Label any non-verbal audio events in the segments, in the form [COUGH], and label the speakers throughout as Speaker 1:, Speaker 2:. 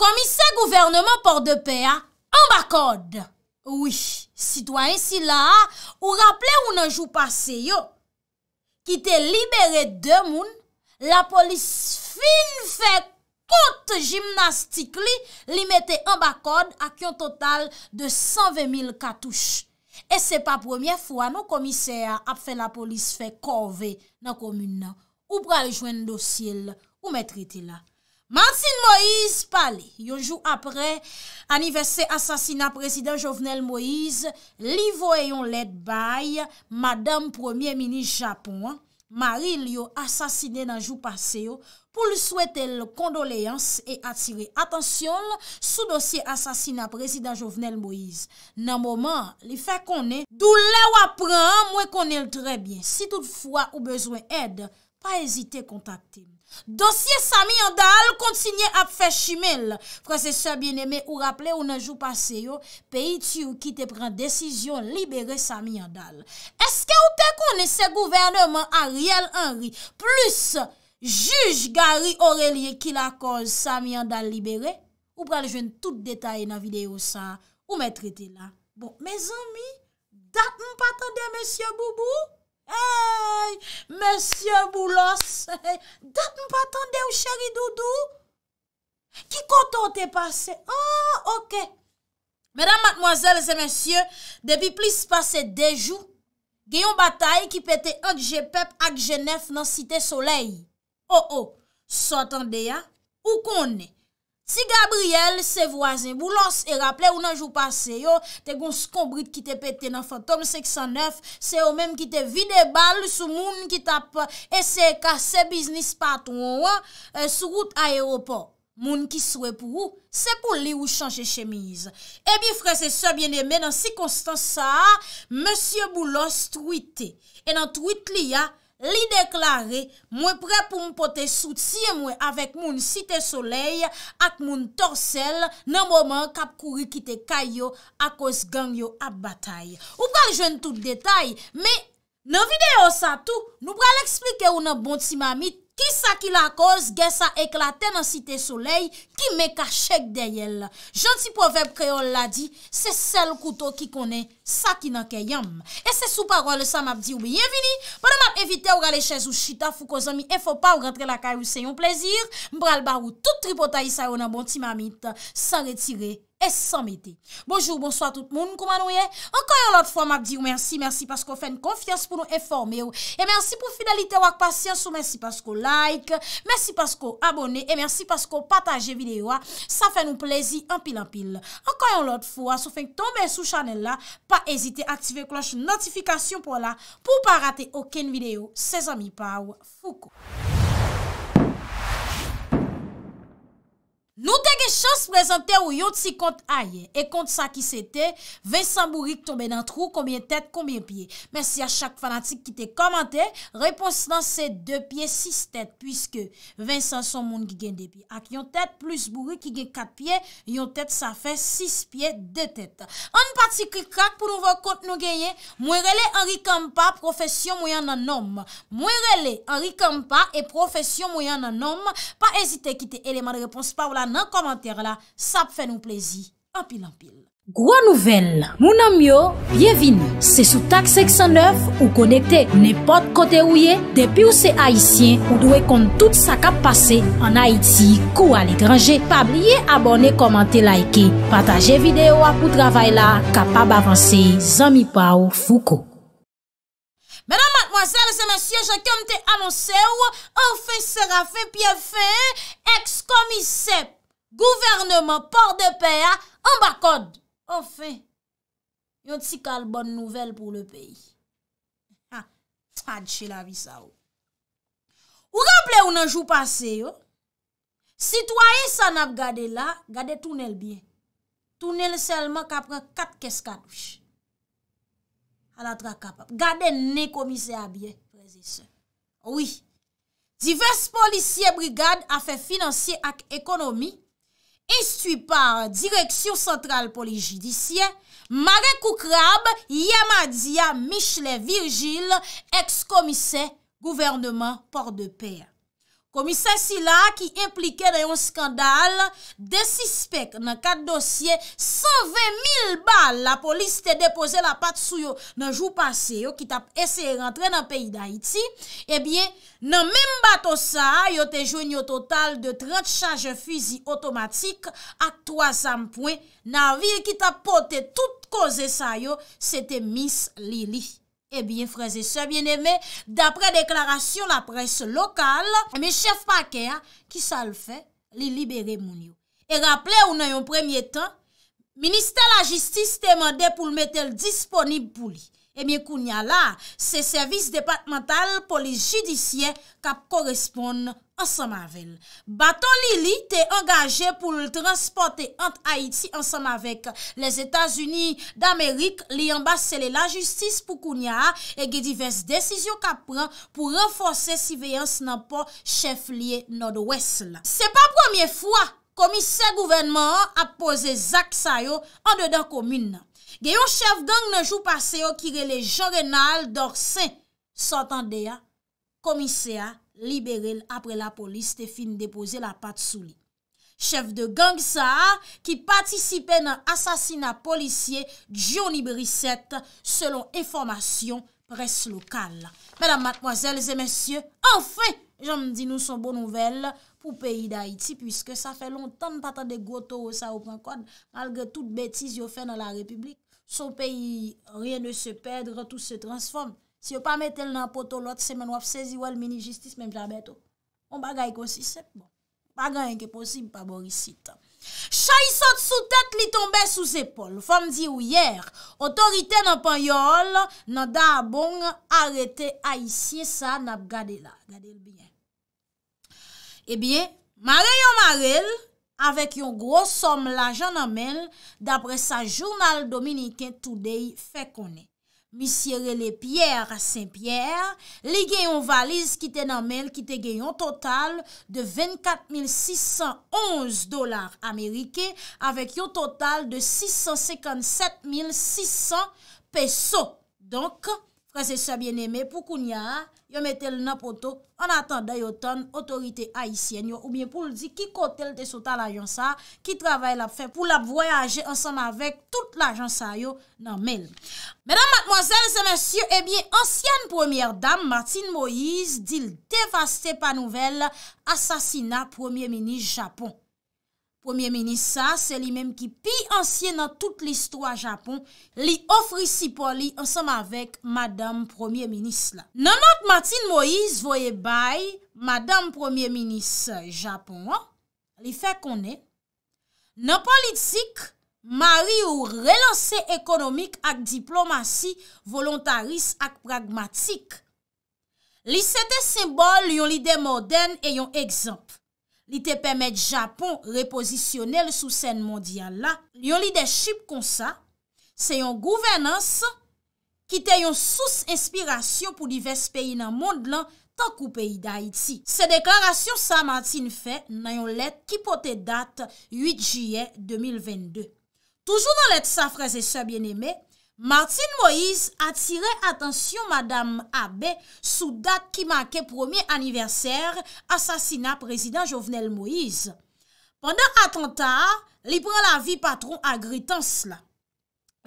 Speaker 1: komise gouvernement Porte de Péa, ambakode. Oui, citoyen si la, ou rappele ou nan jou passe yo, ki te libere de moun, la polis fin fe kote jimnastik li, li mette ambakode ak yon total de 120.000 katouche. E se pa premier fwa, nou komise a ap fe la polis fe korve nan komine. Ou pral jwen dosil, ou mette rite la. Martin Moïse Pali, yonjou apre aniversè asasina prezident Jovenel Moïse, li voyon led bay Madame Premier Ministre Japon, mari li yo asasine nan jou paseyo pou li souwete l kondoleans e atire. Atensyon, sou dosye asasina prezident Jovenel Moïse, nan mouman li fè konen, dou le wapren mwen konen l trebyen. Si toutfwa ou bezwen ed, pa ezite kontakte l. Dosye Samy Andal kontinye ap fe chimel Fransese bieneme ou rappele ou nanjou pase yo Peyi ti ou ki te pren desisyon libere Samy Andal Eske ou te kone se gouvernement Ariel Henry Plus juj Gary Aurelie ki la koz Samy Andal libere Ou pral jwen tout detaye nan videyo sa ou me trite na Bon, me zami, dat m patande M. Boubou? Mèsyè boulos, [LAUGHS] dat m patande ou chèri doudou, ki konton te pase, an, ah, ok. Mèdam matmoazèl zè mèsyè, devy plis pase dejou, gèyon batay ki pète Angepep ak Genèf nan site soley. O, oh, o, oh. sotande ya, ou konè? Si Gabriel se voazen Boulos e raple ou nan jou pase yo, te goun skonbrit ki te pete nan fantom 609, se yo menm ki te vide bal sou moun ki tap ese kase biznis patoun ou e, sou route aéroport. Moun ki souwe pou ou, se pou li ou chanche chemise. E bi frese se bieneme nan si konstan sa, Monsie Boulos truite. E nan truite li ya... Li deklare mwen pre pou mwen pote souti mwen avek moun site soley ak moun torsel nan mouman kap kouri kite kayo ak os gangyo ap batay. Ou pral jen tout detay, me nan videyo sa tou, nou pral explike ou nan bonti ma mit Ki sa ki la koz, ge sa eklaten an site soley, ki me ka chek dey el. Janti poveb kreol la di, se sel kuto ki kone, sa ki nan ke yam. E se sou parol sa map di ou biyevini, padan map evite ou gale chèz ou chita, fou kozomi e fò pa ou rentre la kaj ou se yon plezir, mbral bar ou tout tripotayi sa yon an bon ti mamit, sa retire. E san meti. Bonjou, bonsoit tout moun. Koumanou ye? Ankoyon lot fwa mak di ou mersi. Mersi paskou fèn konfians pou nou eforme ou. E mersi pou fidelite wak pasyans ou mersi paskou like. Mersi paskou abone. E mersi paskou pataje videyo a. Sa fèn ou plezi anpil anpil. Ankoyon lot fwa sou fèn tombe sou chanel la. Pa ezite aktive kloche notifikasyon pou la. Pou pa rate oken videyo. Se zami pa ou. Foukou. Nou te gen chans prezante ou yon ti kont a ye E kont sa ki se te Vincent Bouric tombe nan trou Komin tet, komin pie Mersi a chak fanatik ki te komante Repons nan se 2 pie, 6 tet Piske Vincent son moun ki gen debi Ak yon tet plus Bouric ki gen 4 pie Yon tet sa fe 6 pie, 2 tet An pati ki krak pou nou ve kont nou genye Mwerele Henri Kampa Profesyon mwen nan nom Mwerele Henri Kampa E profesyon mwen nan nom Pa ezite ki te eleman repons pa ou lan nan komantèr la, sa p fè nou plèzi. Apil, apil. Gwa nouvel, mounan myo, bievin, se sou tak seksan neuf, ou konekte nepot kote ouye, depi ou se haisyen, ou dwe kont tout sa kap pase, an Haiti, kou al ekranje, pa blye abone, komante, laike, pataje videyo apou travay la, kapab avanse zami pa ou fouko. Menan, matmoazèl, se mèsyè, jè kèm te anonse ou ou fè sè rafè, piè fè, eks komisep, Gouvernement, port de paya, ambakod. Ofi, yon ti kal bon nouvel pou le peyi. Ha, tchad che la vi sa oh. ou. Ou rample ou nan jou pase yo, sitwaye san ap gade la, gade tunel biye. Tunel selman kapran kat keskat wish. Al atra kapap. Gade ne komise a biye. Oui, divers policie brigade a fe financie ak ekonomi, Estui par Direksyon Sentral Polijidisyen, Marekou Krab, Yamadia Michele Virgil, Ex-Komise Gouvernement Port-de-Pay. Komisè si la ki implike nan yon skandal, desispek nan kat dosye 120.000 bal la polis te depose la pat sou yo nan jou pase yo ki tap ese rentre nan peyi d'Haïti. E bie nan men batou sa yo te joun yo total de 30 chanje fuzi otomatik ak 300 pwen nan viye ki tap pote tout koze sa yo se te mis li li. Ebyen eh freze se bieneme, dapre deklarasyon la pres lokal, me chef pa ke a ki sal fe li libere moun yo. E rapple ou nan yon premye tan, minister la justice temande pou l metel disponib pou li. E eh mi Kounia la, se servis depatmental polis judisye kap koresponde ansan mavel. Baton li li te engaje pou l transporte ant Haiti ansan mavek. Les Etats-Unis d'Amerik li y embasele la justice pou Kounia e ge divers desisyon kap pran pou renforser si veyans nan po chef liye nan do wesla. Se pa promye fwa, komise gouvernement ap pose Zak Sayo an de dan komine nan. Geyon chef gang nan jou pase yo kirele Jean Renal dorsen. Sotan de ya, komise ya, libere apre la polis te fin depose la pat sou li. Chef de gang sa a, ki patisipe nan asasina polisye Johnny Brissette selon informasyon presse lokal. Mèdam matmoazèl, zè mèsyè, anfe, jom di nou son bon nouvel pou peyi d'Haïti pwiske sa fè lontan patande goto ou sa ou prankon malge tout bètiz yo fè nan la republik. Son peyi, rien ne se pedre, tout se transforme. Si yo pa metel nan poto lot, semen wap sezi wal mini-justis, men jabeto. On bagay konsisep, bon. Bagan yon ke posib pa borisit. Chayisot sou tet li tombe sous epol. Fom di ou yer, otorite nan pan yol, nan da abong, arete a isye sa nap gade la. Gade l'byen. Ebyen, eh mare yo mare l', avèk yon gros som la jan namel, d'apre sa jounal dominiken today fè konen. Misiere le Pierre à Saint-Pierre, li gen yon valise ki te namel, ki te gen yon total de 24,611 dolar amerike, avèk yon total de 657,600 peso. Donk, Prese sebyen eme, pou koun ya, yon metel nan potok, an atan dayotan, otorite aisyen yo, ou bien pou l di ki kotel te sota l ajan sa, ki travay lap fe, pou lap voyaje ansan avèk, tout l ajan sa yo nan men. Mèdam matmozèl, se mèsyo, ebyen, eh ansyen premièr dam, Martine Moïse, dil devaste pa nouvel, asasina premièr mini Japon. Premier Ministre sa, se li menm ki pi ansye nan tout l'histoire Japon, li ofri si poli ansam avek Madame Premier Ministre la. Nan mat Matin Moïse voye bay, Madame Premier Ministre Japon, li fe konen, nan politik, mari ou relanse ekonomik ak diplomasi, volontaris ak pragmatik. Li se de simbol yon lide modern e yon ekzamp. li te pemet Japon reposisyonel sou sèn mondyan la. Yon lidechip kon sa, se yon gouvenans ki te yon sous inspirasyon pou divers peyi nan mond lan tak ou peyi da iti. Se deklarasyon sa mantin fe nan yon let ki pote dat 8 jiyen 2022. Toujou nan let sa fraze sa bien eme, Martin Moïse atire atensyon Madame Abbe sou dat ki make premier anniverser asasina prezident Jovenel Moïse. Pendan atentat, li pren la vi patron agritans la.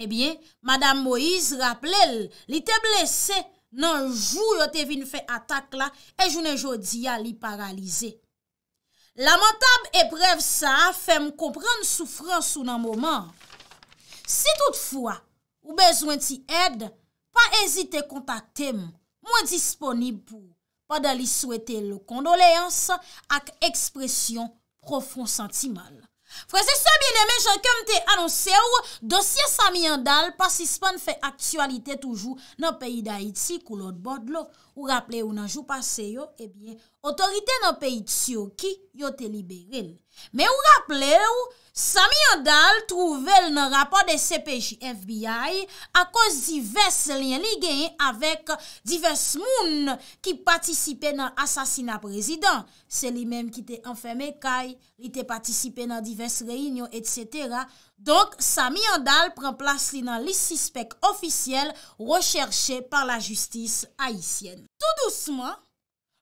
Speaker 1: Ebyen, eh Madame Moïse rappele li te blese nan jou yo te vin fe atak la e jounen jodi ya li paralize. Lamentab e brev sa, fe m kompren soufran sou nan mouman. Si toutfoua, Ou bezwen ti ed, pa ezite kontakte mwen disponib pou pa dali souwete lo kondoleans ak ekspresyon profon sentimal. Franses, sa bine menjan kem te anonse ou, dosye sa mi an dal, pasispan fe aktualite toujou nan peyi da iti kou lot bod lo. Ou rappele ou nan jou pase yo, e eh bie. Otorite nan peyi tsyo ki yote liberil. Me ou rappele ou, Sami Andal trouvel nan rapat de CPJ FBI a koz divers liyen li genye avek divers moun ki patisipe nan asasina prezident. Se li menm ki te enfeme kay, li te patisipe nan divers reinyon, et cetera. Donk, Sami Andal pren plas li nan lisispek ofisyel recherche par la justis haisyen. Tout douceman,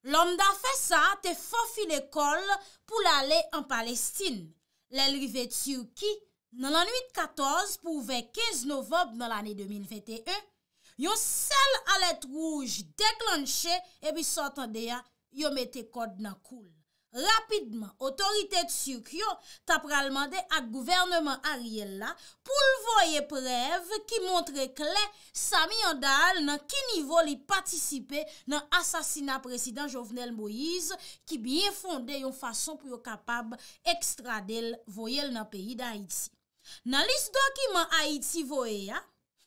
Speaker 1: Landa fe sa te fofi l'ekol pou l'ale an Palestine. Lèl rivè tsyou ki, nan an 8-14 pou vè 15 Novob nan l'anè 2021, yon sel alèt rouj deklanche e bi sotan deya yon mè te kod nan koul. Rapidman, otorite tsyokyo tap pralman de ak gouvernman Ariel la pou l voye preve ki montre klen sami yon dal nan ki nivou li patisipe nan asasina presidant Jovenel Moise ki biye fonde yon fason pou yo kapab ekstradel voyel nan peyi da Haiti. Nan lis dokiman Haiti voye,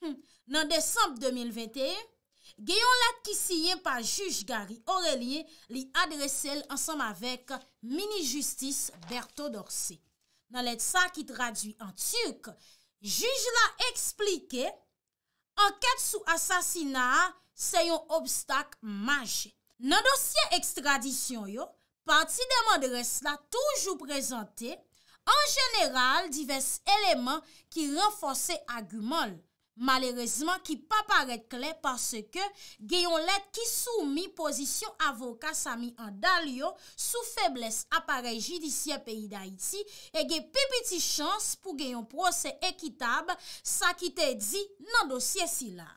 Speaker 1: nan hmm, desamp 2021, Geyon la kisiyen pa juj Gari Aurelie li adresel ansam avek mini-justis Berto Dorse. Nan let sa ki tradwi an Turk, juj la eksplike anket sou asasina se yon obstak maje. Nan dosye ekstradisyon yo, pati deman de res la toujou prezante, an jeneral divers eleman ki renfose agumol. Malerezman ki pa paret kle parce ke geyon let ki soumi pozisyon avoka sami an dalyon sou febles apare jidisyen peyi da iti e ge pe peti chans pou geyon prose ekitab sa ki te di nan dosye si la.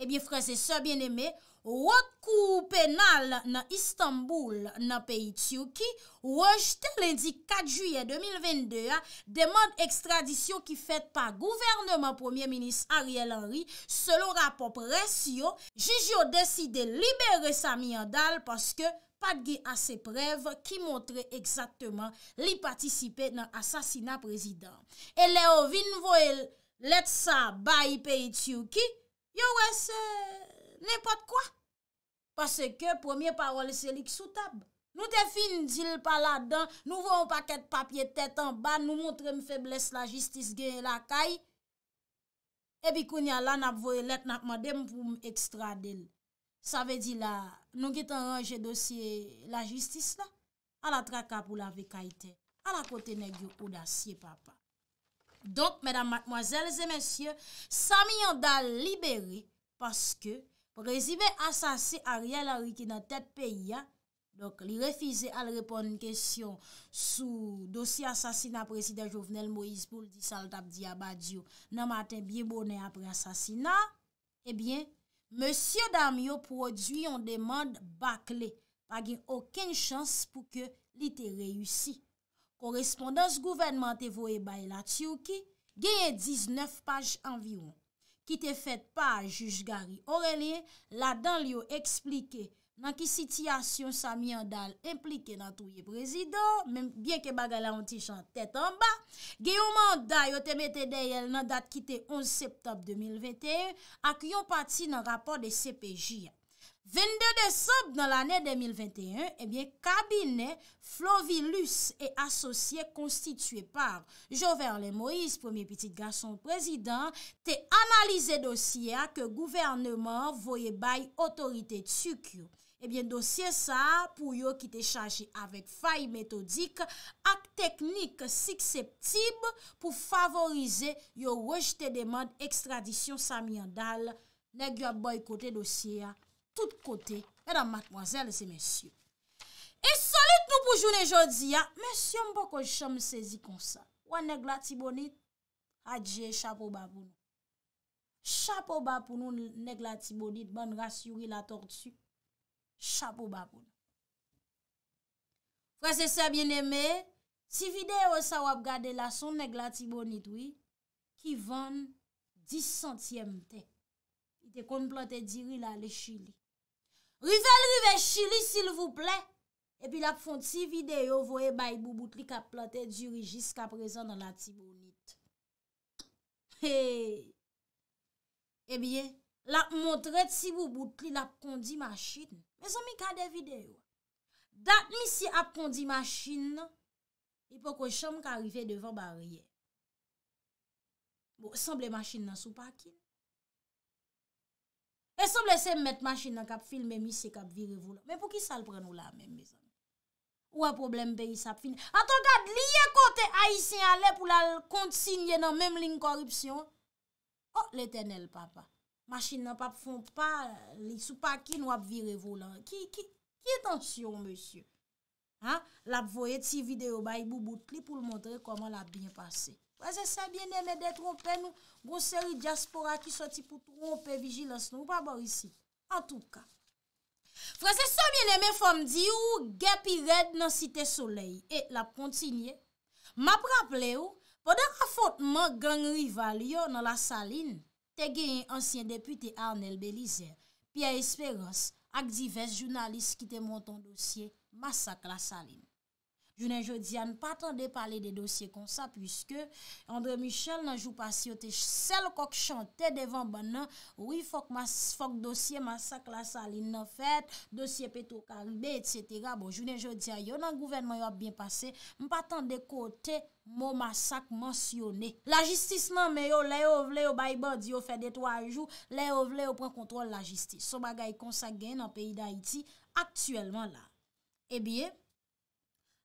Speaker 1: Ebyen eh freze se bien eme wakou penal nan Istanbul nan peyi tsyou ki, wajte lendi 4 juye 2022, deman ekstradisyon ki fet pa gouvernman premier minis Ariel Henry, selo rapop resyo, jijyo deside libere sa miyandal paske patgi ase prev ki montre ekzatman li patisipe nan asasina prezident. E leo vin voel letsa bayi peyi tsyou ki, yo wese... Nè pat kwa. Pase ke premier parol se lik soutab. Nou te fin dil pa la dan. Nou vou an paket papye tet an ba. Nou montre m febles la jistis gen la kay. Ebi kounya la nap voy let nak madem pou m ekstradel. Sa ve di la nou git an range dosye la jistis la. A la traka pou la vekayte. A la kote negyo ou da siye papa. Donk, medan matmoazel zemensye, sa mi yon dal liberi paske Rezime asase a riyal a riki nan tet peyi ya, dok li refize al repon n kèsyon sou dosi asasina preside jovenel Moïse Boulti Saltabdi Abadio, nan maten biye bonen apre asasina, ebyen, eh M. Damyo produyon demande bakle, pa gen okèn chans pou ke li te reyusi. Korespondans gouvenman te vo e baye la tsyou ki, genye 19 paj anviwon. ki te fet pa a juj gari Aurelie, la dan li yo eksplike nan ki sityasyon sa mi an dal implike nan touye prezido, men bien ke baga la an ti chan tet an ba, ge yon manda yo te mette dey el nan dat ki te 11 septem 2021 ak yon pati nan rapor de CPJ ya. Sop nan l'anè 2021, kabine Flovilus e asosye konstituye par Joverle Moïse, premier petit garçon prezident, te analize dosye a ke gouvernement voye baye otorite tsyk yo. Ebyen dosye sa pou yo ki te chaji avek faye metodik ak teknik sikseptib pou favorize yo wajte deman ekstradisyon samyandal nek yo boykote dosye a. Tout kote, mèdam matmoazèl, se mèsyou. E solit nou pou joun e jodi ya, mèsyou mpo ko jom sezi kon sa. Ou an negla ti bonit, adje, chapo baboun. Chapo baboun ou negla ti bonit, ban rasyouri la tortue. Chapo baboun. Kwa se sa bien eme, si vide ou sa wap gade la son negla ti bonit oui, ki van 10 centiyemte. I te komplante diri la le chili. Rivele, rivele, chili, s'il vous plè. E pi la pou fonde si videyo, voye bayi bouboutli ka plantè di rigis ka prezon nan la tibounit. E eh biye, la pou montre ti bouboutli la pou kondi ma chini. Mè son mi kade videyo. Dat mi si ap kondi ma chini nan, ipo kon chanm ka rivey devan barye. Bon, Samble ma chini nan sou pakil. E sou blese m met machin nan kap filme misi kap virevou lan. Me pou ki sal pren ou la men mizan? Ou a problem be yi sap fin? A ton gad liye kote a yi se ale pou la kont sinye nan mem lin korupsyon? Oh l'eternel papa. Machin nan pap fon pa li sou pa ki nou ap virevou lan. Ki, ki, ki, ki etansyon monsiou? Ha? La pou voye ti video ba yi bou bout pli pou l montre koman la bin pase. Frase sa bieneme det rompe nou gonseri diaspora ki soti pou rompe vijilans nou pa barisi. En tout ka.
Speaker 2: Frase sa bieneme fom
Speaker 1: di ou gepi ved nan site solei e la kontinye. Ma praple ou, poden ka fote man gang rival yo nan la saline, te gen yon ansyen depute Arnel Belizer, Pia Esperance ak divers jounalist ki te monton dosye masak la saline. Jounen joudia, n pa tan de pale de dosye kon sa, pwiske André Michel nan jou pas yote sel kok chante devan ban nan, oui fok dosye masak la saline nan fet, dosye peto kalbe, etc. Bon, jounen joudia, yo nan gouvenman yo ap bin pase, n pa tan de kote mo masak mansyone. La jistisman me yo, le yo vle yo bay ban di yo fe de twa jou, le yo vle yo pren kontrol la jistis. So bagay kon sa gen nan peyi da iti, aktuelman la. E eh biye,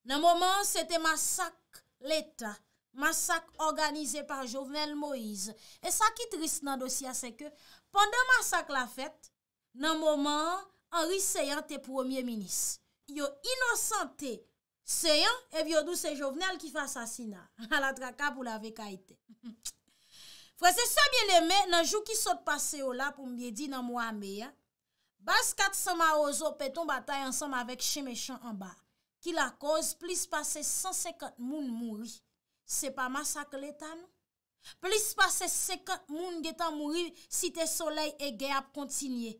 Speaker 1: Nan mouman, se te masak l'Etat, masak organize par Jovenel Moïse. E sa ki trist nan dosya se ke, pandan masak la [LAUGHS] fèt, nan mouman, Henri Seyen te promye minis. Yo inosante Seyen, evyo dou se Jovenel ki fa sasina. A la traka pou la veka ite. Fwa se sa bieneme, nan jou ki sot pase yo la pou mbiye di nan mouame ya, bas kat sa ma ozo peton batay ansam avek cheme chan anba. Ki la koz, plis pase 150 moun mouri, se pa masak letan. Non? Plis pase 50 moun getan mouri, si te solei e gey ap kontinye.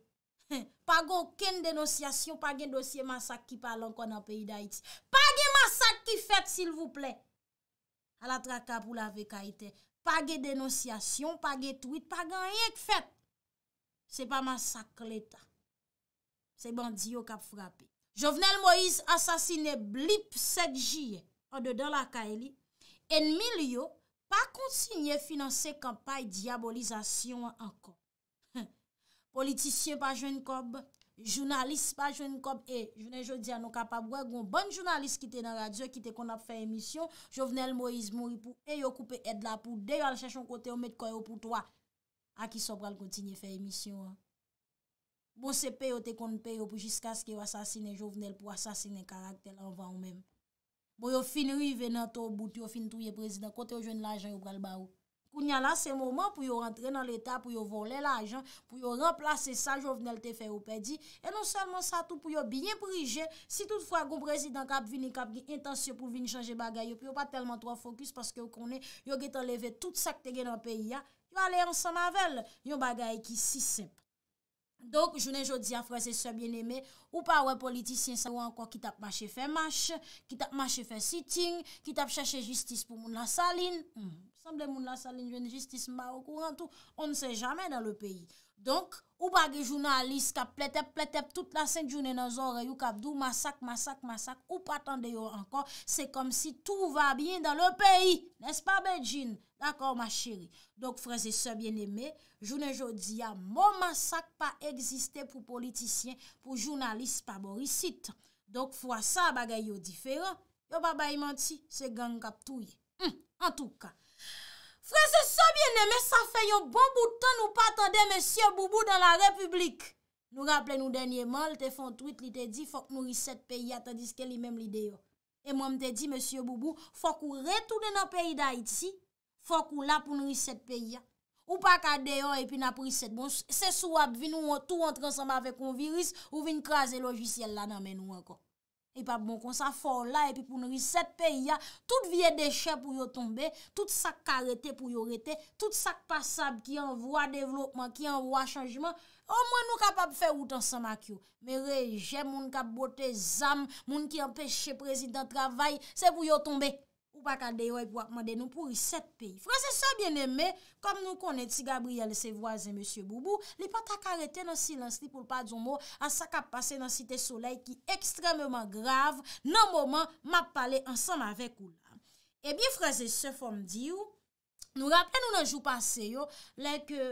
Speaker 1: Pa gen oken denosyasyon, pa gen dosye masak ki palan kon an peyi da iti. Pa gen masak ki fet, sil vouple. A la traka pou la veka ite, pa gen denosyasyon, pa gen tweet, pa gen yek fet. Se pa masak letan. Se ban diyo kap frape. Jovenel Moïse asasine blip 7 jye an de do la ka e li, enmi li yo pa kontinye finanse kampay diabolizasyon an kon. Politisyen pa jwen kob, jounalist pa jwen kob e, jwenen jodi an nou kapabwe, gwen bon jounalist ki te nan radyo ki te kon ap fe emisyon, jovenel Moïse mouni pou e, yo koupe ed la pou de, yo al chèchon kote o met koyo pou toa, a ki sobral kontinye fe emisyon an. Bon se pe yo te kon pe yo pou jiska se ki yo asasine jovenel pou asasine karakter an van ou men. Bon yo fin rive nan to bout, yo fin touye prezident kote yo jwen la ajan yo pral ba ou. Kou nyan la se mouman pou yo rentre nan l'Etat pou yo volen la ajan, pou yo remplase sa jovenel te fe ou pedi, e non selman sa tou pou yo binye prije, si toutfwa goun prezident kap vini kap gini intensyon pou vini chanje bagay yo, pou yo pa telman to an fokus paske yo konen yo get enleve tout se kte gen an pe ya, yo ale yon san avel, yon bagay ki si sep. Donk, jounen jodi afre se se bien eme, ou pa wè politisyen sa wè anko ki tap mache fe mache, ki tap mache fe siting, ki tap chache justice pou moun la saline. Hmm, Samble moun la saline jounen justice mba okou an tou, on ne se jamen nan le peyi. Donk, ou pa ge jounalist ka pletep pletep tout la sen jounen an zore yu kapdou, masak masak masak, ou pa tende yo anko, se kom si tou va bien nan le peyi, nes pa bejine? D'akor, ma chéri. Dok, franse sebyen eme, jounen jodi ya mou masak pa egziste pou politisyen, pou jounalist pa borisit. Dok, fwa sa bagay yo diferan. Yo ba bayman ti, se gang kap touye. En touka. Franse sebyen eme, sa fè yon bon boutan nou patande, Monsie Boubou, dan la republik. Nou rappele nou denye man, lte fon truit li te di, fok nou riset peyi, atan diske li mem li deyo. E mwen mte di, Monsie Boubou, fok ou retou de nan peyi da iti, Fok ou la pou nou riset pe ya. Ou pa ka deyon e pi nap riset bon. Se sou ap vin ou an tou an transema vek an virus ou vin krasen lojisyel la nan men ou an kon. E pa bon kon sa fok ou la e pi pou nou riset pe ya. Tout vie de che pou yo tombe. Tout sak karete pou yo rete. Tout sak pasab ki an vwa devlopman, ki an vwa chanjman. Ou mwen nou kapap fe ou tan sema ki yo. Me reje moun kap bote zam, moun ki an peche prezident travay, se pou yo tombe. pa ka deyo ep wakman de nou pouri set peyi. Frase se bien eme, kom nou koneti Gabriel se voazen Monsie Boubou, li pa ta karete nan silans li pou l pa djoumou, a sa ka pase nan site solei ki ekstrememan grave, nan mouman map pale ansan avek ou la. Ebi eh frase se fom di ou, nou rapen nou nan jou pase yo, le ke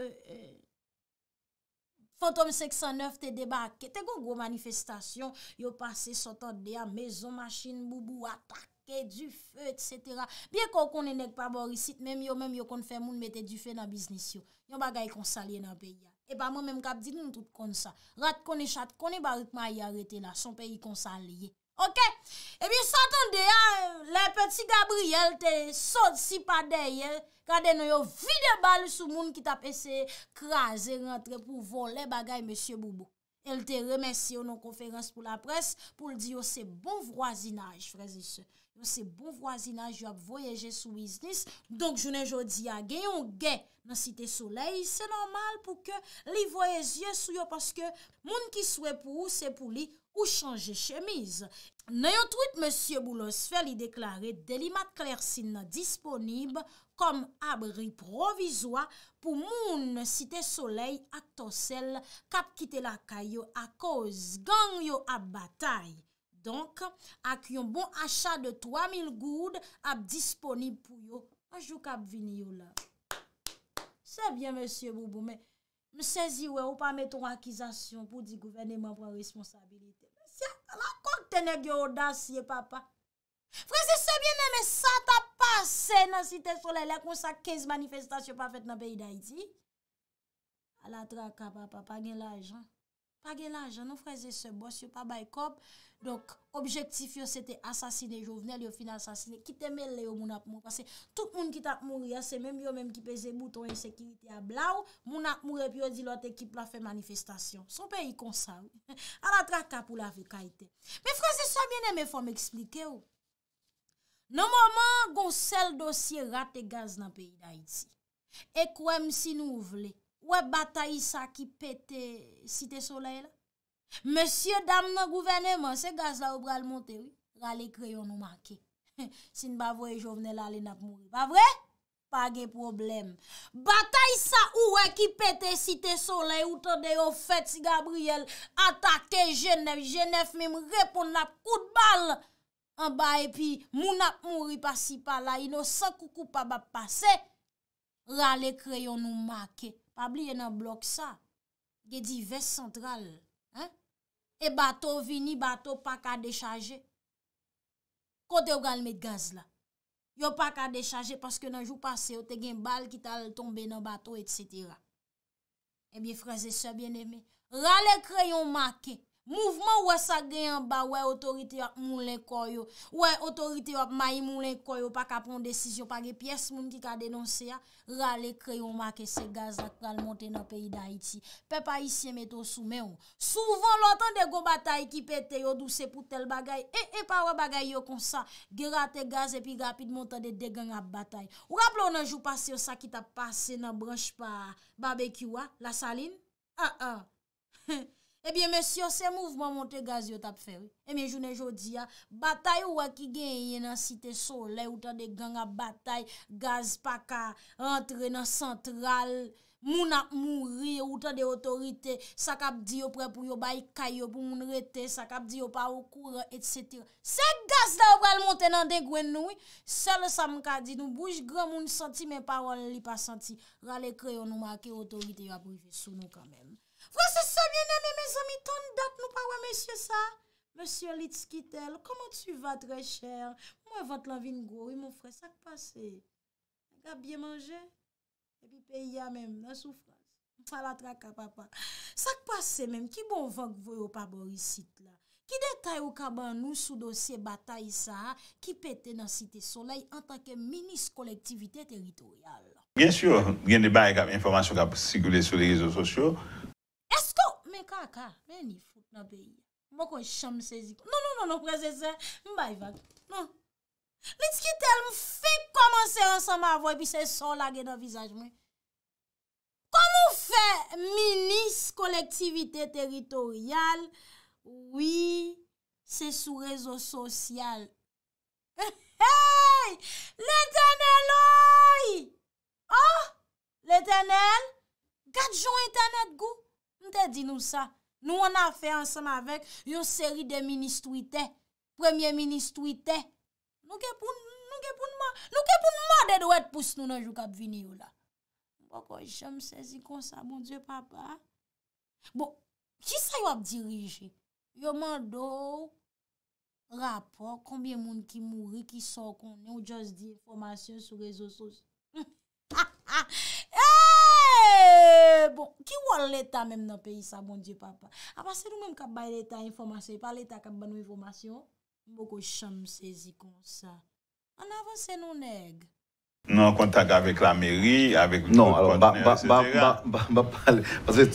Speaker 1: fantom 609 te debake, te goun goun manifestasyon, yo pase sotan de a mezon masin Boubou atak. Kè di fè, et sètera. Piè kò konenèk pa borisit, mèm yo mèm yo kon fè moun mète di fè na biznis yo. Nyon bagay konsalye nan pey ya. E pa mèm mèm kap di nou tout kon sa. Rat konen chat konen barik ma yarete na, son pey konsalye. Ok? E eh bi sotan de ya, le peti Gabriel te sod si pa dey ya, kade nou yo vide bal sou moun ki ta pese kraze rentre pou vo le bagay mèsyè bobo. El te remensi yo nan konferans pou la pres, pou l di yo se bon vwazinaj, frazise yo. nan se bon wazinaj yo ap voyeje sou iznis, donk jounen jodi a genyon gen nan site soley, se normal pou ke li voyeje sou yo, paske moun ki sou e pou ou se pou li ou chanje chemiz. Nenyon tout, monsie Boulos, fel li deklare delimat kler sin disponib kom abri provizwa pou moun site soley ak tosel kap kite la kayo ak oz, gang yo ap batay. Donk, ak yon bon achat de 3000 goud ap disponib pou yo. A jouk ap vini yo la. Se bien, monsie Boubou, me sezi we ou pa meton akizasyon pou di gouverne mwa vwa responsabilite. Monsie, alakok tene gyo odasye, papa. Fransi, se bien, neme sa ta pase nan sitel solele kon sa 15 manifestasyon pa fet nan beyi da iti. Alakok, papa, pa gen la ajan. Page la jan nou fraze se bwos yo pa baykop. Donk objektif yo se te asasine jovnel yo fin asasine. Kiteme le yo moun ap moun. Pase tout moun ki tak moun yase. Mèm yo mèm ki peze mouton yon sekirite a bla ou. Moun ap moun epi yo di lot ekip la fe manifestasyon. Son pe yi konsa ou. A la tra kap ou la fe kaiten. Me fraze sa mwen eme fò m eksplike ou. Non mòman gon sel dosye rate gaz nan peyi da iti. E kouem si nou ou vle. Ou e bata isa ki pete site soley la? Monsie dam nan gouvenement, se gaz la ou bral monte, rale kreyon nou make. Sin bavre jovne la le nap mouri. Bavre, page problem. Bata isa ou e ki pete site soley, ou tande yo fete si Gabriel, atakte jenef, jenef mem repon nap kout bal. An ba epi, moun ap mouri pasi pala, ino sa koukou pa bap pase, rale kreyon nou make. Pabli, yon nan blok sa, ge di vest sentral, e bato vini, bato pa ka dechaje, kote ou gal met gaz la. Yon pa ka dechaje, paske nan jou pase, ou te gen bal ki tal tombe nan bato, etc. E eh biye fraze sa, bien eme, rale krayon make. Mouvment wè sa gen yon ba wè otorite wè moun lè koyo, wè otorite wè may moun lè koyo pa ka pon desisyon pa gen piyes moun ki ka denonse ya, ah, rale kreyon ma ke se gaz ak pral monte nan peyi da iti. Pe pa isye meto sou men ou. Souvan lontan de go batay ki pete yo douse pou tel bagay, e e pa wè bagay yo konsa, gerate gaz epi rapid montan de degan ap batay. Wap lò nan jou pase yo oh, sa ki ta pase nan branche pa barbekywa, ah, la saline? Ha ha. Ha ha. Ebyen, eh monsyon, se mouvman monte gaz yo tap feri. Ebyen, eh jounen, joun diya, ah, batay ou akigenye nan site sole, outan de ganga batay, gaz paka, entre nan sentral, moun ap mouri, outan de otorite, sakap diyo pre pou yo bayi kayo pou moun rete, sakap diyo pa ou kura, etc. Se gaz da ou kal monte nan de gwen nou, sel sa mou ka di nou bouj, gran moun senti men parol li pa senti, rale kreyo nou maki otorite yo apoujou sou nou kamen. Fransese vye nene me zami ton dat nou pa wè mèsyè sa? Mèsyè Litski tel, koman tu va trè chèr? Mwen va t'lan vin gori moun frè, sa k'pase? Da bie manje? E di pe ya mèm, la soufran. Fala traka papa. Sa k'pase mèm, ki bon vank voyo pa borisit la? Ki detay ou ka ban nou sou dosye bata isa? Ki pète nan site soleil an takè minis kolektivite teritorial?
Speaker 2: Bien sè, gen di baye kame informasyon kame sikule sou le rezo sosyo.
Speaker 1: Men kaka, men ni fote nan peyi. Mwen kon chanm sezi. Non, non, non, non, prese se. Mwen bay vat. Non. Lit ki tel mwen fe komanse ansan ma vwe bi se son la gen avizaj mwen. Kom mwen fe milis kolektivite teritorial? Oui, se sou rezo sosyal. Hey! Le tenel oye! Oh! Le tenel! Gat joun internet gou? N te di nou sa, nou an a fe ansan avek yo seri de minist wite, premye minist wite. Nou ke pou nou mwa, nou ke pou nou mwa dede wetpous nou nan jou kap vini yo la. Mwa kon jèm sezi konsa, bon diyo papa. Bon, ki sa yo ap dirije? Yo mando, rapor, konbyen moun ki mouri, ki sor kon, nou jòs di informasyon sou rezo sos. [LAUGHS] Bon, ki wol leta menm nan peyi sa, moun di papa? A pa se nou menm ka bay leta informasyon, pa leta kan ban mwen informasyon, mou ko chanm se ziko sa. An avanse nou neg.
Speaker 2: Non kontak avek la meri, avek nou partner, se tera. Non, alo, ba pale.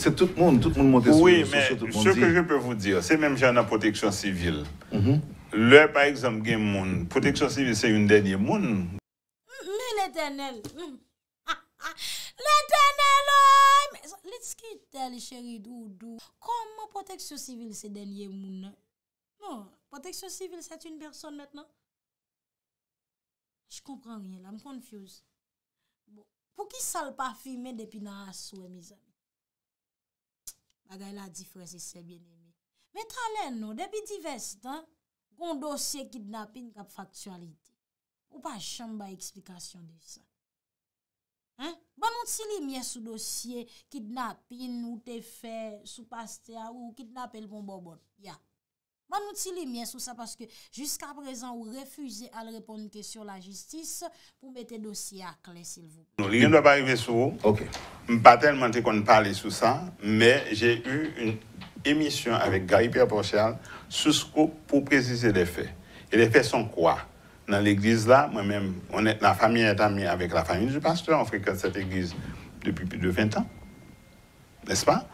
Speaker 2: Se tout moun, tout moun moun despo, se tout moun di. Se mèm jan nan proteksyon sivil. Lè, par exemple, gen moun, proteksyon sivil se yon denye moun. Men eten el.
Speaker 1: Ha ha ha. Le tenè lo! Lit skitè li chèri doudou. Koman poteksyon sivil se denye moun? Non, poteksyon sivil se et un person net nan? J konpran rien la. M konfyoz. Pou ki sal pa fime depi nan aswe mizan? Bagay la difresi se bine. Metan lè non, debi divestan kon dosye kidnapping kap faktualite. Ou pa chan ba eksplikasyon def sa? Hein? Bon, on si lumière sous dossier, kidnapping ou te fait sous pasteur ou kidnapper le bon bonbon, Ya. Bon, on si sur sous ça parce que jusqu'à présent, vous refusez à répondre à question la justice pour mettre le dossier à clé,
Speaker 2: s'il vous plaît. Rien ne doit pas arriver sur vous. Ok. Pas tellement qu'on parle sur ça, mais j'ai eu une émission avec Gary Pierre Porchal pour préciser les faits. Et les faits sont quoi? dans l'église là, moi-même, on est, la famille est amie avec la famille du pasteur, on fréquente cette église depuis plus de 20 ans, n'est-ce pas?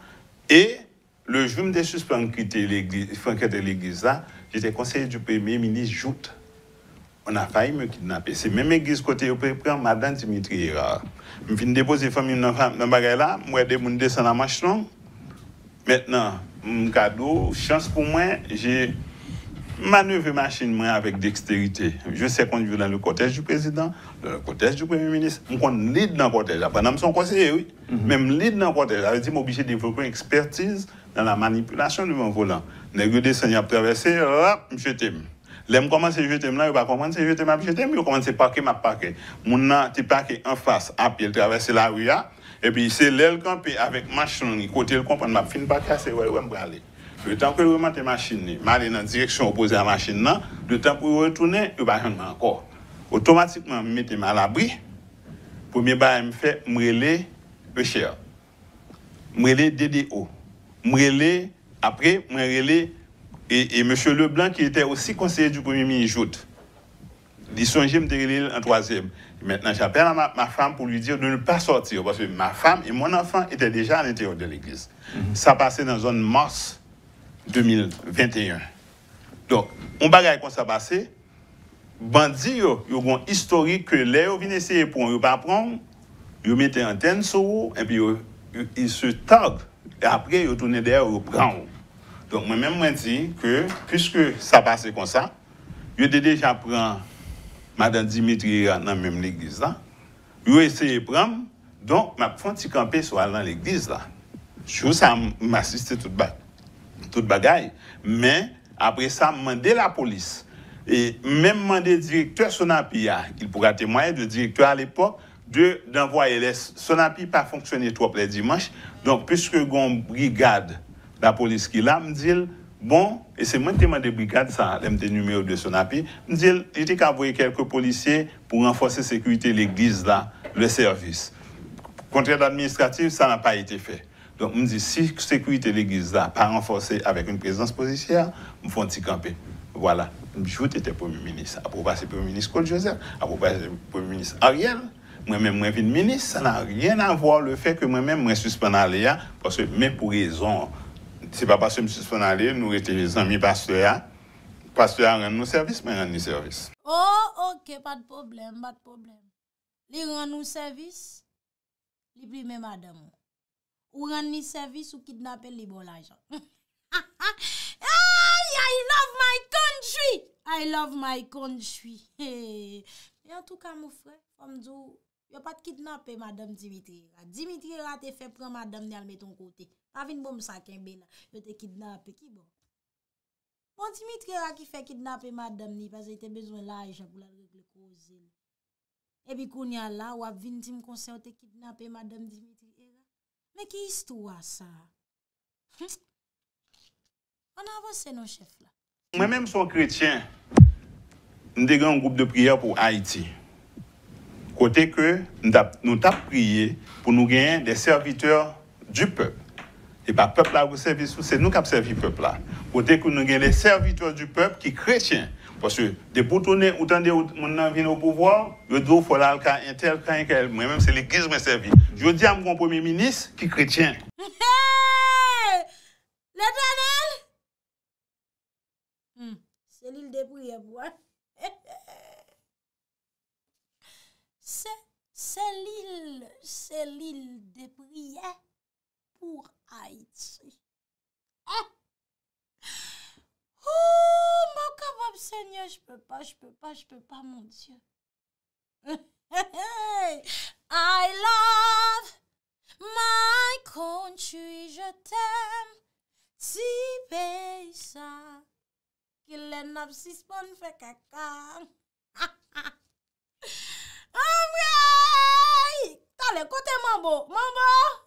Speaker 2: Et le jour où je me suis quitter l'église là, j'étais conseiller du premier ministre Jout. On a failli me kidnapper. C'est même l'église côté, on peut Madame Dimitri. Je viens déposer famille dans le bagage là, moi, des gens ma à Maintenant, mon cadeau, chance pour moi, j'ai manœuvre machine avec dextérité. Je sais qu'on dans le cortège du président, dans le cortège du premier ministre. On un lead dans le cortège. Après, suis un conseiller, oui. Mhm. Même lead dans le cortège. Je suis obligé de développer une expertise dans la manipulation du vent volant. Nègre descend, a traverser. hop, je t'aime. Lèm komanse jete m nan, yo pa je jete m ap jete m, yo komanse pake m ap pake. Moun nan ti pake an fas ap, yel travese la ouya, ah. epi se lèl kampe avèk machon ni kote l kompan m ap fin pake ase ouais wèm brale. Le temps que remonte machine, aller dans la direction opposée à la machine, le temps pour retourner, il va pas encore. Automatiquement, je mets à l'abri. Premier bail, je fais, je cher. Je DDO. Je après, je et, et M. Leblanc, qui était aussi conseiller du Premier ministre, il me je en troisième. Maintenant, j'appelle ma, femme pour lui dire de ne pas sortir, parce que ma femme et mon enfant étaient déjà à l'intérieur de l'église. Mhm. Ça passait dans une zone morse 2021. Donc, on bagaye kon sa basse, bandi yo, yo kon historik ke le yo vine seye pon, yo pa prong, yo mette anten so yo, epi yo, yo se tag, apre yo tounen deye yo prong. Donc, mwen mwen mwen di, ke, kiske sa basse kon sa, yo dede jan prong madan Dimitri ya nan mwen mwen l'eglize la, yo eseye prong, donk, map fon ti kampe so al nan l'eglize la. Chou sa m'assiste tout bak. tout mais après ça m'a la police et même le directeur Sonapi il pourra témoigner de directeur à l'époque de d'envoyer les Sonapi pas fonctionné trop les dimanches. Donc, puisque on brigade, la police qui l'a, me dit, bon, et c'est moi qui demande brigade, ça, le numéro de Sonapi, me dit, j'étais qu'à envoyer quelques policiers pour renforcer la sécurité de l'église là, le service. Contraire administratif, ça n'a pas été fait. Don m di, si sekwite le gizla pa renfose avèk yon prezidans pozisyè, m fon ti kampe. Vwala, m jout etè promi menis. Apropa se promi menis kol Josep, apropa se promi menis Ariel, mwen mè mwen vin menis, sa nan ryen avòr le fè ke mwen mè mwen suspèn alè ya, pòsè mè pou rezon, se pa pa se mwen suspèn alè, nou rete rezon mi pastou ya, pastou ya ren nou servis, mè ren nou servis.
Speaker 1: Oh, ok, pat problem, pat problem. Li ren nou servis, li pli mè madè mò. Ou ran ni servis ou kidnapè li bon lajan. [LAUGHS] Ay, I love my country! I love my country! Ya [LAUGHS] tout ka mou fre, yo pa te kidnapè madame Dimitri. Dimitri ra te fe pre madame ni al meton kote. A vin bon msaken be na, yo te kidnapè ki bon. Pon Dimitri ra ki fe kidnapè madame ni, paze te bezwen lajan pou lavek le kouzine. Ebi kon ya la, wap vin ti mkonsen yo te kidnapè madame Dimitri. Mais qui histoire
Speaker 2: ça? Hein? On
Speaker 1: On avancé nos là.
Speaker 2: Moi-même, son chrétien, nous avons un groupe de prière pour Haïti. Côté que nous avons prié pour nous gagner des serviteurs du peuple. Et pas bah, peuple là, vous c'est nous qui avons servi le peuple là. Côté que nous avons des serviteurs du peuple qui sont chrétiens. Paswe, de boutoune ou tande ou moun nan vine ou pouvoi, yo dwo folal ka intel kan enkel, mwen mèm se l'ikiz mè sevi. Yo di am kon pwemè minis ki kretyen.
Speaker 3: [LAUGHS] Hey!
Speaker 1: Netanel! Se l'il de pouye pouye. Se l'il, se l'il de pouye pouye. O, mokabab, senyo, jpe pa, jpe pa, jpe pa, monsyo. I love my kon, choui, je tem, si be sa, ki le nab si spon fe kakam. O, mokabab, senyo, jpe pa, jpe pa, jpe pa, monsyo.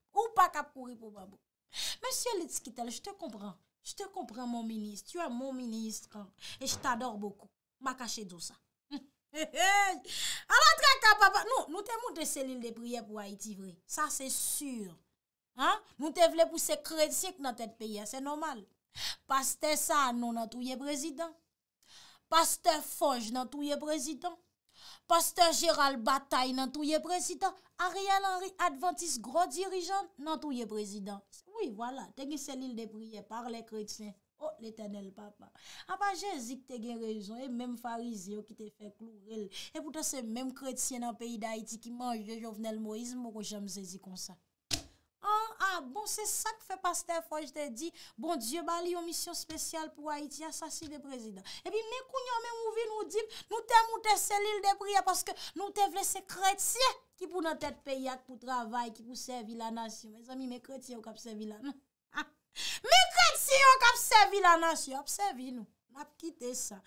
Speaker 1: Ou pa kap kouri pou babou? Monsie Litskitel, jte kompran. Jte kompran, mon minist. Tu an mon minist, kan? E jte ador bokou. Ma kache dousa. An an tre kap babou. Nou, nou te moun te selil de priye pou a iti vre. Sa se sur. Nou te vle pou se kredsik nan tet peye. Se normal. Paste sa an nou nan touye prezident. Paste foj nan touye prezident. Pastor Gérald Bataille nan touye prezident, Ariel-Henri Adventis, gro dirijan nan touye prezident. Oui, voilà, te gen selil de prier par le kredsyen. Oh, l'eternel papa. Aba, je zik te gen rezon, e mèm fariz yo ki te fek louril. E pouta se mèm kredsyen nan peyi da iti ki manj de jovenel moizm ou jem zizi konsa. Ha, ah, ah, ha, bon, se sak fe paste fwa j te di, bon, dje bali yo misyon spesyal pou Haiti, yasasi de prezident. E pi, me kounyan me mouvi nou di, nou te mou te selil de priya, paske nou te vlese kretse, ki pou nan tete peyak, pou travay, ki pou servi la nasyon. Me zami, me kretse yo kap servi la nasyon. Me kretse yo kap servi la nasyon, ap servi nou. Map kite sa.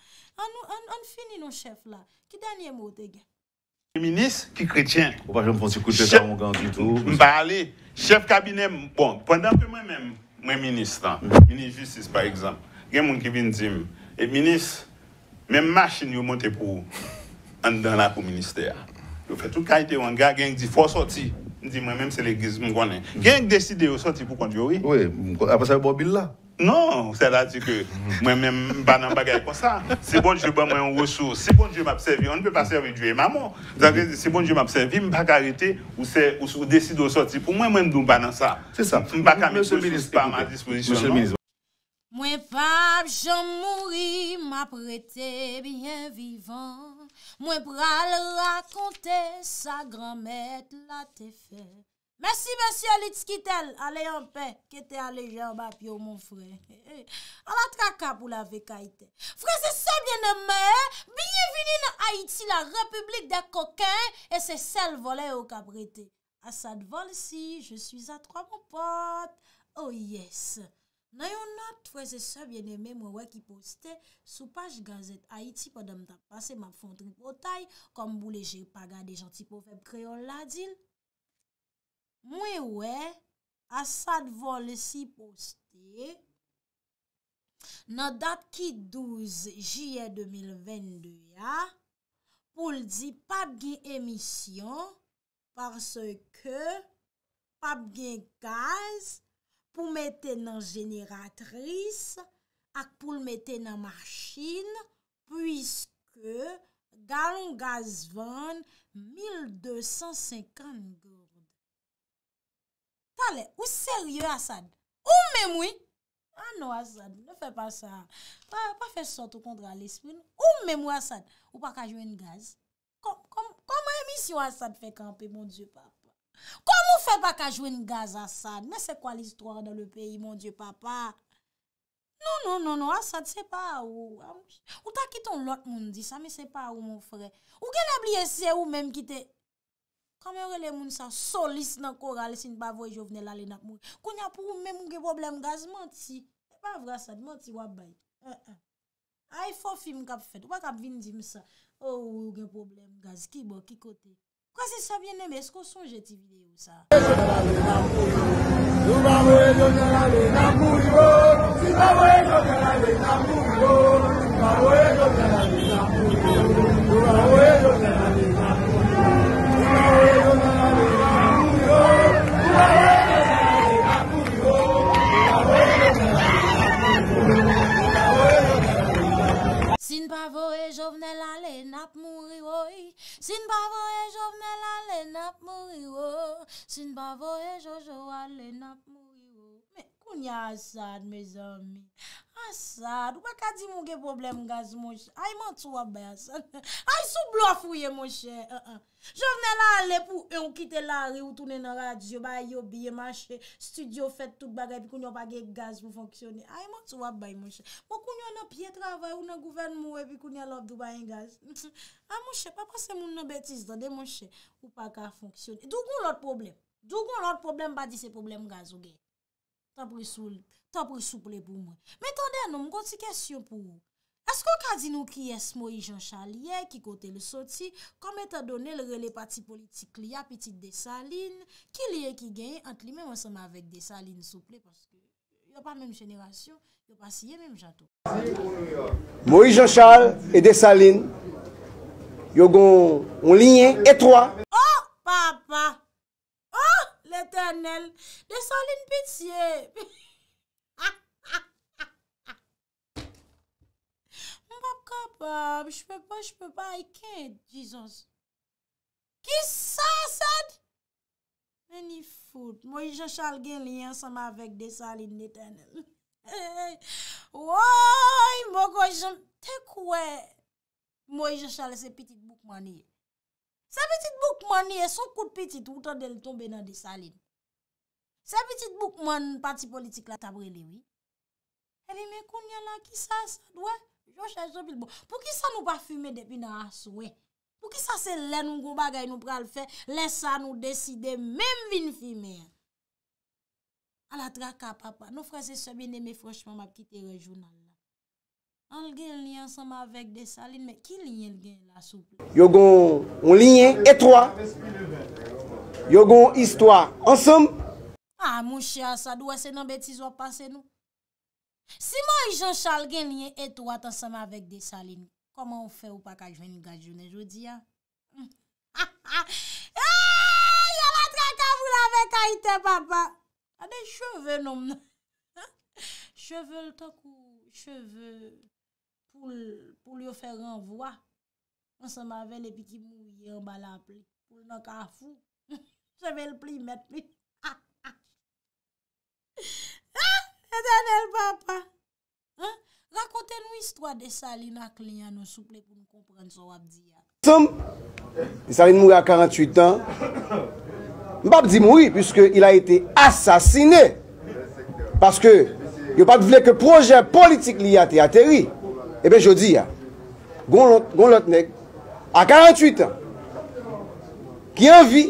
Speaker 1: An finin nou chef la, ki denye mot te gen?
Speaker 2: Minis ki kretyen, mba ale, chef kabine mbon, pandan fe mwen mwen ministran, hmm. mini justice par exemple, gen mwen ki vin zim, e eh, minis, men masin yo monte pou, an dan la pou minister, yo fetou kaiten wangar genk di fosoti, genk deside yo soti pou kondyori, apasa bo billa? Non, se la di ke mwen mè m banan bagay kon sa, se bon di jè ban mwen yon resou, se bon di jè m apsevi, on ne pe pa serve diwe maman, se bon di jè m apsevi, mwen pa karete ou se ou deside ou soti, pou mwen m banan sa, mwen pa kame koujous pa m a dispozisyon.
Speaker 1: Mèsi mèsi alit skitel, alè yon pen, kete alè jè an bap yo moun frè. An [LAUGHS] la traka pou la vekaitè. Frèze sè bjenè mè, biye vini nan Haiti la republik de kokè, e se sel volè ou ka brete. Asad vol si, je suis a trois mou pot. Oh yes! Nè yon nat, frèze sè bjenè mè mwen wè ki postè, soupaj gazet Haiti podè mta pase ma fontri potay, kom boule jè pa gade janti pou feb kreyon la dil. Mwen wè, asad vol si poste, nan dat ki 12 jye 2022 ya, pou l di pap gen emisyon, parce ke pap gen gaz pou mette nan jeneratris ak pou l mette nan machin, pwiske galon gaz van 1250 g. Ou sè rye Asad? Ou mè moui? Anou ah Asad, ne fè pa sa. Pa fè sotou kontra l'espin. Ou mè moui Asad? Ou pa ka jwen gaz? Kom mè mi si ou Asad fè kampe, mon dieu papa? Kom ou fè pa ka jwen gaz Asad? Mè sè kwa l'histoire nan le peyi, mon dieu papa? Non, non, non, Asad, sè pa ou. Ou ta kiton lot, moun di sa, mè sè pa ou, moun frey. Ou gen abli ese ou mèm kitè. Kwa mè yon rele moun sa solis nan kora alè sin bavoy jovne lalè nan moun. Kwa nyapou mè moun gen problem gaz manti. Kwa mè moun gaz manti wabay. Eh, eh. Ay fò film kap fèt wak ap vin di msa. Oh, ou gen problem gaz ki bo ki kote. Kwa se sa bienè mè esko sonje ti vle
Speaker 3: msa. Kwa mè moun salise nan kora alè nan moun.
Speaker 1: Sine bavoye oh. jojo alen ap mou. Mwenye asad, mwenye asad. Ou pa ka di mwen ge problem gaz mwenche? Ay mwen tou ap bay asad. Ay sou blof ouye mwenche? Uh, uh. Jou vnen la ale pou e ou kite la re ou toune nan radyo, bayo, biye, manche, studio, fet tout bagay, pi koun yo pa ge gaz pou fonksyone. Ay mwen tou ap bay mwenche? Mwen koun yo nan piye travay, ou nan gouven mwenye pi koun yo lop do bayen gaz? Ay [LAUGHS] ah, mwenche, pa pa se mwenye betis do de mwenche? Ou pa ka fonksyone? Dou goun lout problem? Dou goun lout problem ba di se problem gaz ouge? T'a prou souple pou moun. Mwen tonde anon, mwen konti kèsyon pou moun. Eskou ka di nou ki es Moïse Jean-Charles yè, ki kote lè soti, kome t'a donè lè gè lè pati politik lè ya, piti dè Saline, ki lè yè ki genye, ant li mè mwen sema avèk dè Saline souple. Yè pa mèm jenèvasyon, yè pa si yè mèm jatou.
Speaker 4: Moïse Jean-Charles et dè Saline, yò gon, on lignè, etroi.
Speaker 1: Oh, papa! Desaline pitiye. [LAUGHS] Mpap kapab, jpe pa jpe pa iked, jizonsi. Kisa sad? Meni fout, mweni jachal gen li yansama vek desaline pitiye. [LAUGHS] Woy, mweni jachal gen li yansama vek desaline pitiye. Sa petit boukman ni e son kout petit ou tan del tombe nan disaline. Sa petit boukman n'pati politik la tabre liwi. E li men kon n'yala ki sa, sa dwe, jousha e zopil bo. Pou ki sa nou pa fume depi nan aswe? Pou ki sa se lè nou gou bagay nou pral fè, lè sa nou deside, mèm vin fime. A la traka papa, nou franse sebe ne me franche mèm ap kite rejounan. Yon gen liye ansam avek de saline, me ki liye gen la
Speaker 4: soupe? Yon gen yon liye etroa, yon gen yon histwa ansam.
Speaker 1: A, moun chia sa, dwe se nan betis wap pase nou? Si moun yon chal gen liye etroat ansam avek de saline, koman ou fe ou pa ka jwen yon gajou ne jodi ya? Ya matra ka voul avek a ite papa! A de cheve nom nan. Cheve l'takou, cheve... pou lyo fè renvwa. Mwen seman ven lè piti mou yon balan kou. Mwen ka fou. Semen [LAUGHS] pli, mè pli. Ha! E dè nè l'bapa. Rakote nou istwa de Salina kli yon souple kou mwen fè kwen so wap
Speaker 4: di ya. Sèm, Salina mou ya 48 an. Mwen pa bè di mou yi, pwiske il a ete asasine. Pwiske yon pa dvile kè proje politik li yate ateri. Ebe, eh jodi ya, Gon Lotnek, a 48 an, ki anvi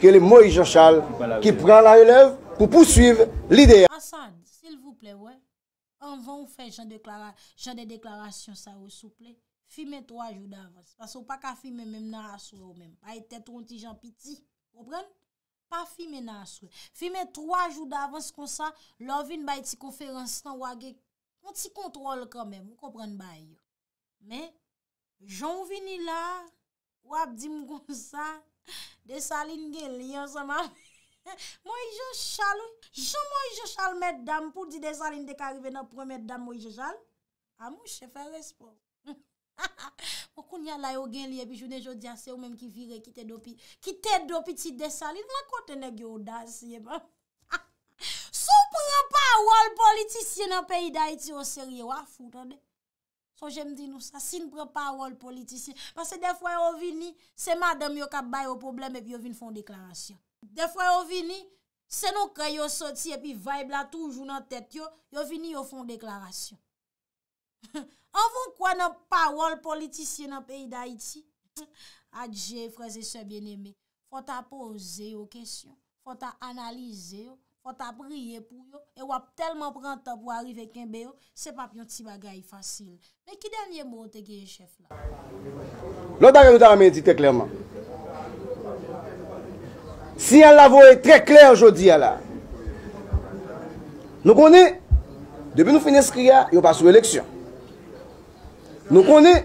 Speaker 4: ke le Moïse Jochal, ki pran la eleve, pou pousuive l'idea. Hassan, s'il vous
Speaker 1: plè, wè, anvan ou fè jen de deklarasyon sa, wè sou plè, fime 3 jou d'avans. Pasou pa ka fime, mèm nan aswè ou mèm. Ay te tronti jan piti, pou pran, pa fime nan aswè. Fime 3 jou d'avans kon sa, lòvine bay ti kon fè ransan wagek. Mwen ti kontrol komem, mwen kopren bay yo. Men, joun vini la, wap di mgon sa, desaline gen li yon sa man. [LAUGHS] Mwen yo chal, joun mwen yo chal met dam pou di desaline dek arive nan prou met dam mwen yo chal. A mwen chefe respo. Mwen kou nye la yo gen li e pi jounen joun di ase ou menm ki vire ki te do pi. Ki te do pi ti desaline, nan kote ne gyo odas ye man. Pa wol politisyen nan peyi da iti yo seri yo a fout an de. So jem di nou sa, sinpre pa wol politisyen. Pase defwè yo vini, se madam yo ka bay yo probleme epi yo vini fon deklarasyon. Defwè yo vini, se nou kre yo soti epi vaib la toujou nan tèt yo, yo vini yo fon deklarasyon. [LAUGHS] An voun kwen nan pa wol politisyen nan peyi da iti? [LAUGHS] Adje, freze se bien eme. Kon ta pose yo kesyon, kon ta analize yo. o ta priye pou yo, e wap telman prantan pou arrive kembe yo, se pap yon ti bagayi fasyon. E ki denye moun te genye chepi?
Speaker 4: Lo ta genyo ta rame yon dite klerman. Si yon lavo e tre kler anjou diya la, nou konen, depi nou finen skri ya, yo pa sou eleksyon. Nou konen,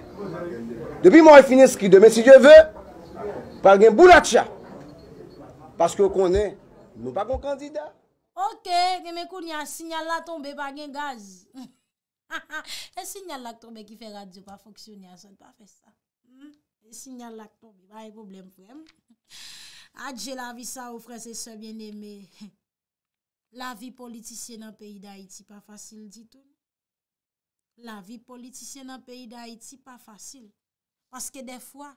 Speaker 4: depi moun finen skri de, men si diyo ve, pa genye boulat ya. Paske yo konen, nou pa kon kandida,
Speaker 1: Ok, gen men koun ya sinyal la tombe pa gen gaz. [LAUGHS] E sinyal la tombe ki fe radio pa foksyon ya, son pa fe sa. Hmm? E sinyal la tombe, ba e problem pou em. Adje la vi sa ou fre se se bien eme. La vi politisyen an peyi da iti pa fasil di tou. La vi politisyen an peyi da iti pa fasil. Paske de fwa,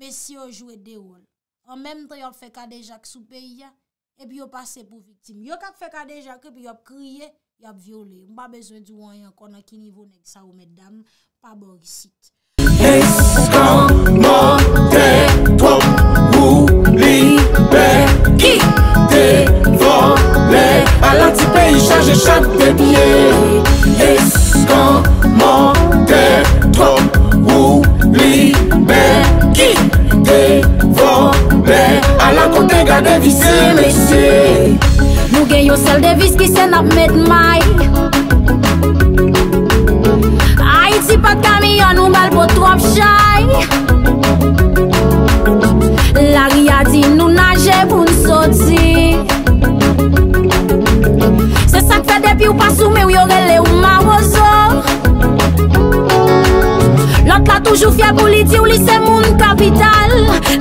Speaker 1: me si yo jwe de wol. An menm tre yo fe ka deja k sou peyi ya, Epi yo pase pou vitim Yo kak fe ka deja kepi yo ap kriye Yo ap viole Mpa bezwen tou wanyan konan ki nivou men Sa ou men
Speaker 3: dam Mpa borg sit Gade vi se me se
Speaker 1: Nou gen yo sel de vis ki se nap met may A iti pa kamyon ou mal po trop chay Lari ya di nou nage pou n soti Se sak fe depi ou pa soume ou yo rele Pat la toujou fye pou li ti ou li se moun kapital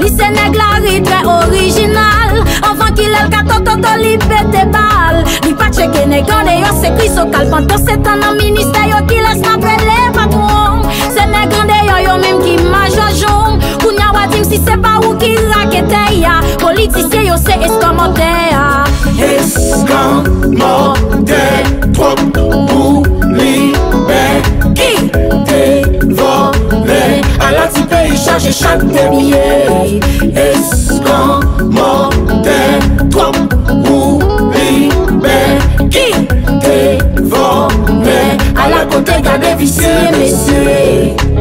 Speaker 1: Li se neg la ri tre orijinal Anvan ki lel ka to to to li be te bal Li pache ke negande yo se kri so kal Pantos se tan nan minister yo ki les nabre le patroum Se negande yo yo menm ki majajoum Kou nyawadim si se pa ou ki rakete ya Politisye yo se eskomode
Speaker 3: ya Eskomode Trok Bouni Beki ça je chante billets Est-ce qu'on Toi ou m'entend Qui te vendait à la côté d'un dévissé, messieurs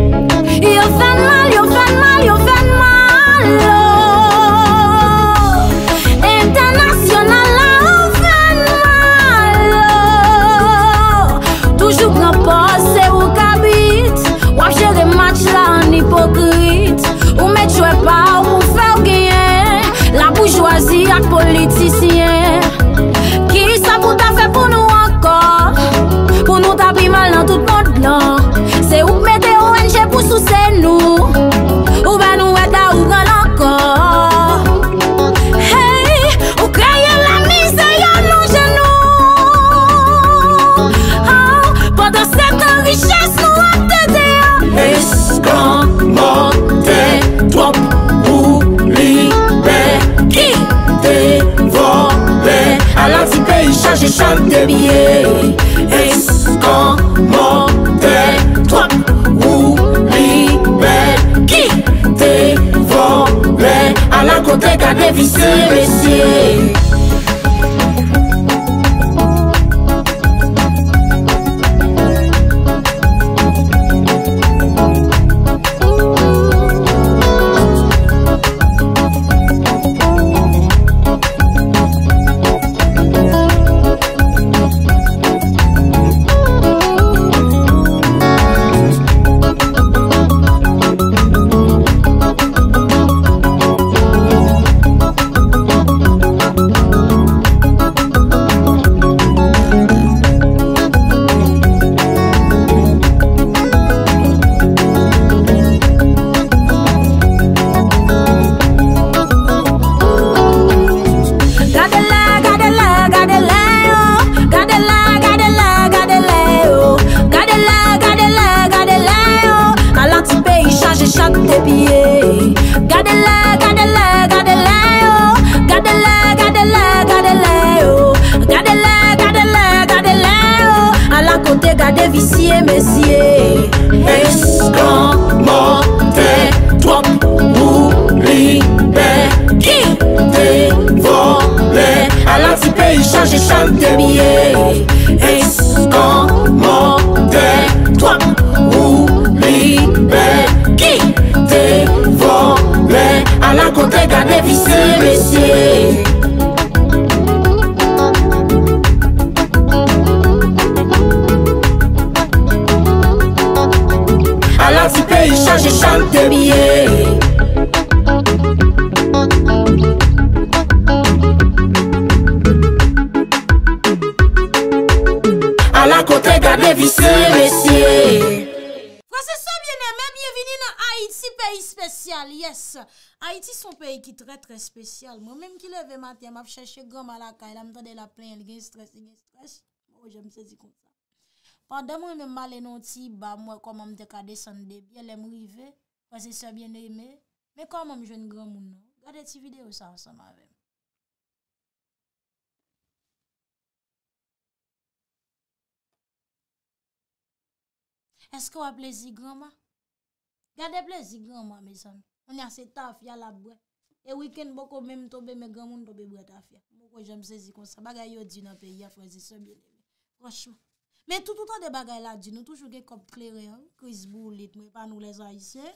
Speaker 3: chan de miye E skanman de toan ou libe Ki te vobè a la kote ka devise
Speaker 1: Ha iti son peyi ki tre tre spesyal Mwen menm ki leve mati Am ap chache goma la kay La mtande la pen El gen stres, el gen stres Mwen mwen mwen mwen male non ti Ba mwen kon mwen mwen dekade san debi El mwen mwen mwen mwen Mwen se se bien deyme Mwen kon mwen mwen jen goma Gade ti video sa ansan ave Eske wap lezi goma Gade plezi goma Mesan On yase taf ya la bwe. E wiken bokou mèm tobe mè gèmoun tobe bwe taf ya. Mou kwa jèm se zikonsa. Baga yò di nan pe yè fwè zi se mbile. Franchman. Men toutoutan de bagay la di, nou toujou ge komple re, kriz bou lit, mwen pa nou le zay se.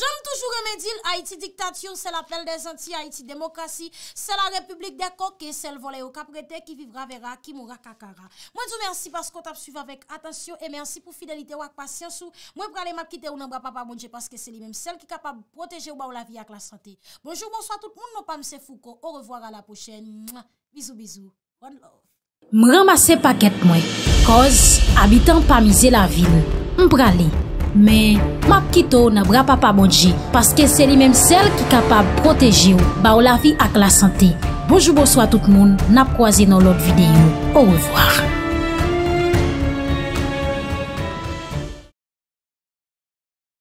Speaker 1: Jom toujou remedi l'Haiti diktasyon, se la pel de zanti, Haiti demokrasi, se la republik de koke, se l'vole ou kaprete, ki vivra vera, ki moura kakara. Mwen tou mersi paskot ap suyve avek, atensyon, e mersi pou fidelite wak pasyansou, mwen prale makite ou nan bra papa moun, je paske se li menm sel ki kapab proteje ou ba ou la vi ak la sante. Bonjou, monswa tout moun, moun non pa mse fouko, ou revoar a la
Speaker 3: pochene, mwa, bizou bizou, bon love.
Speaker 1: M ramase paket mwen, koz abitan pa mize la vil, m prale. Men, map kito na bra pa pa bodje, paske se li menm sel ki kapab proteji ou, ba ou la vi ak la sante. Bojoubo swa tout moun, nap kwa zi nan lot videyo. Ou revoar.